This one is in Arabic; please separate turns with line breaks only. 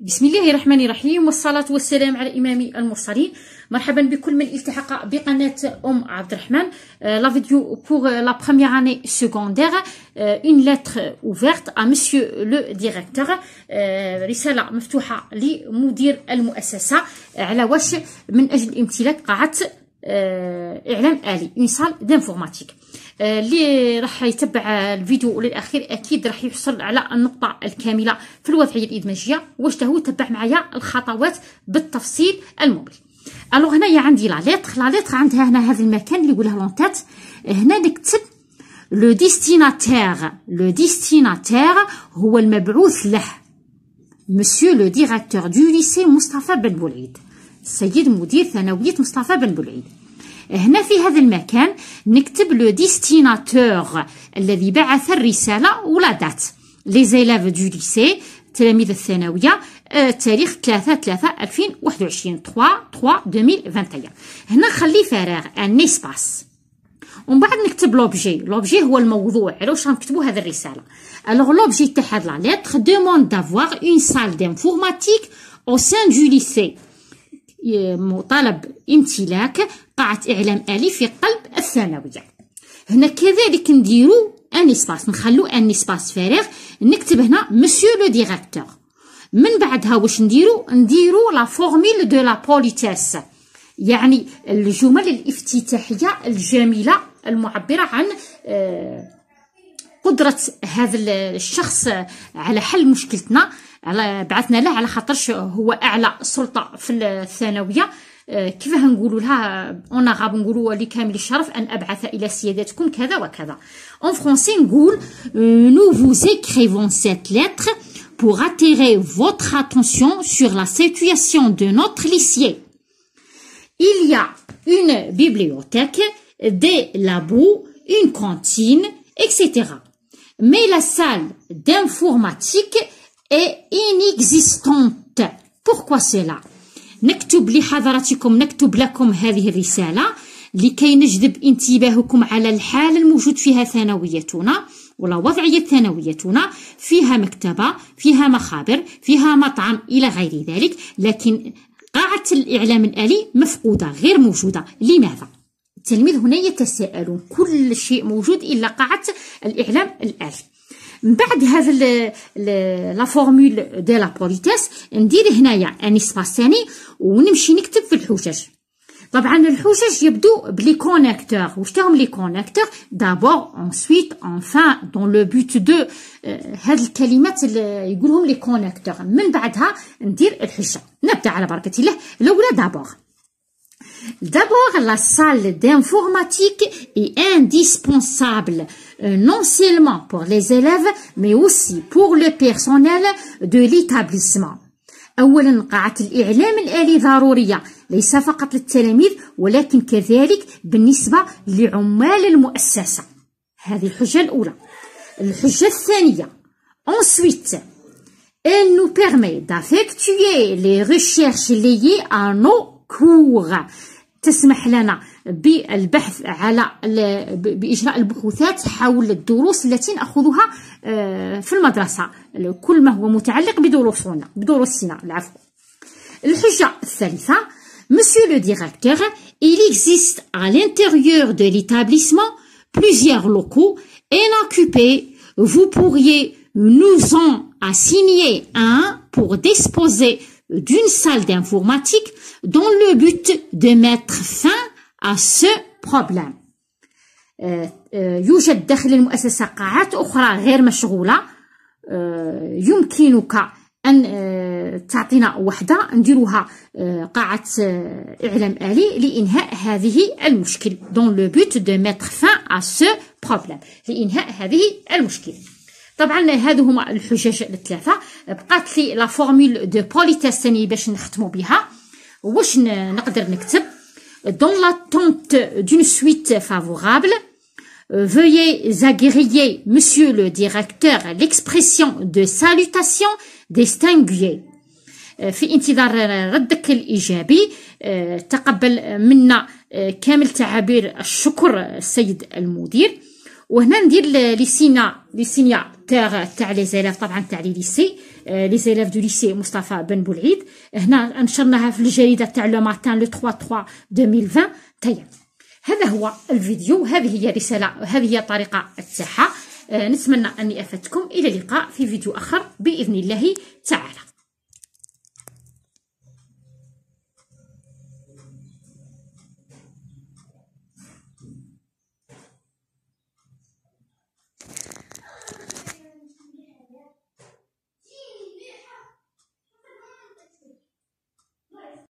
بسم الله الرحمن الرحيم والصلاة والسلام على إمام المرسلين مرحبا بكل من التحق بقناة أم عبد الرحمن لا euh, فيديو pour لا euh, première أني سكوندير euh, une lettre أوفيرت أ مسيو لو directeur رسالة مفتوحة لمدير المؤسسة على واش من أجل امتلاك قاعة إعلام آلي une سال دانفورماتيك آه، اللي راح يتبع الفيديو للاخير اكيد راح يحصل على النقطه الكامله في الوضعيه الادماجيه واش هو تبع معايا الخطوات بالتفصيل الممل الوغ هنايا عندي لا ليتر لا ليتر عندها هنا هذا المكان اللي يقولها لونتات هنا نكتب لو ديستيناتير لو ديستيناتير هو المبعوث له مسيو لو ديريكتور دو ليسي مصطفى بن بولعيد السيد مدير ثانويه مصطفى بن بولعيد هنا في هذا المكان نكتب لو ديستيناتور الذي بعث الرسالة ولا دات لي زيلاف دو ليسي تلاميذ الثانوية آه، تاريخ 3 3 2021 3 3 2021 هنا خلي فراغ ان اسباس ومن بعد نكتب لوبجي لوبجي هو الموضوع علاش غنكتبوا هذه الرساله الوغ لوبجي تاع هاد لا ليتر دوموند دافوار اون سال دانفورماتيك او سان دو ليسي مطالب امتلاك قاعة إعلام آلي في قلب الثانوية هنا كذلك نديرو ان اسباس نخلو ان اسباس فارغ نكتب هنا مسيو لو ديريكتور من بعدها واش نديرو نديرو لا فورميل دو لا بوليتيس يعني الجمل الافتتاحيه الجميله المعبره عن آه، قدره هذا الشخص على حل مشكلتنا en français euh, nous vous écrivons cette lettre pour attirer votre attention sur la situation de notre lycée. Il y a une bibliothèque, des labos, une cantine, etc. Mais la salle d'informatique est inexistante. Pourquoi cela نكتب لحضراتكم نكتب لكم هذه الرسالة لكي نجذب انتباهكم على الحالة الموجود فيها ثانويتنا ولا وضعية ثانويتنا فيها مكتبة فيها مخابر فيها مطعم إلى غير ذلك لكن قاعة الإعلام الآلي مفقودة غير موجودة لماذا؟ التلميذ هنا يتساءل كل شيء موجود إلا قاعة الإعلام الآلي من بعد هذا لا فورمول دي لا بوليتيس ندير هنايا ان اسباس ثاني ونمشي نكتب في الحجج طبعا الحجج يبدو بلي كونيكتور واش تاهم لي كونيكتور دابور انسويت انفان دون لو بوت دو هاد الكلمات يقولهم لي كونيكتور من بعدها ندير الحجه نبدا على بركه الله الاولى دابور D'abord, la salle d'informatique est indispensable, euh, non seulement pour les élèves, mais aussi pour le personnel de l'établissement. ليس فقط ولكن كذلك لعمال هذه ensuite elle nous permet d'effectuer les recherches liées à nos cours Monsieur le directeur, il existe à l'intérieur de l'établissement plusieurs locaux inoccupés. Vous pourriez nous en assigner un pour disposer d'une salle d'informatique dans le but de mettre fin à ce problème. Euh, euh, يوجد داخل المؤسسة قاعات أخرى غير مشغولة euh, يمكنك أن آه، تعطينا وحدة نديروها آه، قاعة آه، إعلام آلي لإنهاء هذه المشكل دون لو بوت دو mettre فان أ سو بروبليم لإنهاء هذه المشكل طبعا هادو هما الحجج الثلاثه بقات لي لا فورمول دو بوليتيس ثاني باش نختمو بها واش نقدر نكتب لا تونت دون سويت فافورابل veuillez aguerrir, monsieur le directeur, l'expression de salutation distinguée. في انتظار ردك الإيجابي تقبل منا كامل تعابير الشكر السيد المدير وهنا ندير لسينا لسينيا تاغ تاع لي زيلاف طبعا تاع لي ليسي لي زيلاف دو ليسي مصطفى بن بولعيد هنا نشرناها في الجريده تاع لو ماتان لو 3 3 2020 تايا هذا هو الفيديو هذه هي رساله هذه هي الطريقه تاعها نتمنى اني افدتكم الى اللقاء في فيديو اخر باذن الله تعالى